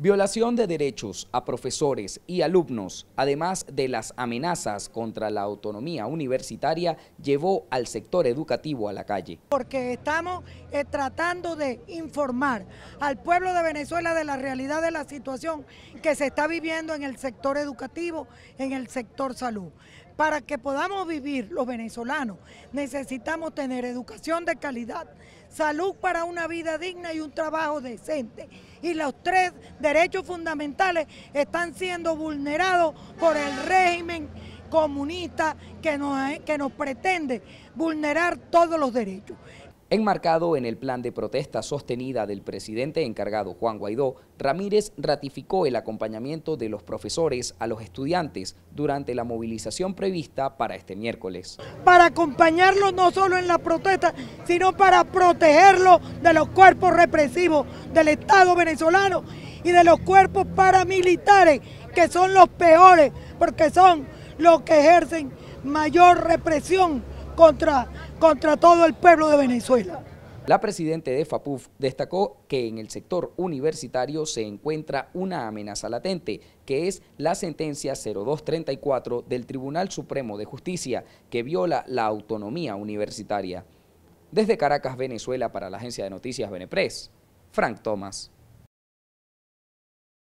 Violación de derechos a profesores y alumnos, además de las amenazas contra la autonomía universitaria, llevó al sector educativo a la calle. Porque estamos eh, tratando de informar al pueblo de Venezuela de la realidad de la situación que se está viviendo en el sector educativo, en el sector salud. Para que podamos vivir los venezolanos necesitamos tener educación de calidad, salud para una vida digna y un trabajo decente y los tres derechos fundamentales están siendo vulnerados por el régimen comunista que nos, que nos pretende vulnerar todos los derechos. Enmarcado en el plan de protesta sostenida del presidente encargado Juan Guaidó, Ramírez ratificó el acompañamiento de los profesores a los estudiantes durante la movilización prevista para este miércoles. Para acompañarlos no solo en la protesta, sino para protegerlos de los cuerpos represivos del Estado venezolano y de los cuerpos paramilitares, que son los peores, porque son los que ejercen mayor represión contra contra todo el pueblo de Venezuela. La presidenta de FAPUF destacó que en el sector universitario se encuentra una amenaza latente, que es la sentencia 0234 del Tribunal Supremo de Justicia, que viola la autonomía universitaria. Desde Caracas, Venezuela, para la agencia de noticias Benepress, Frank Thomas.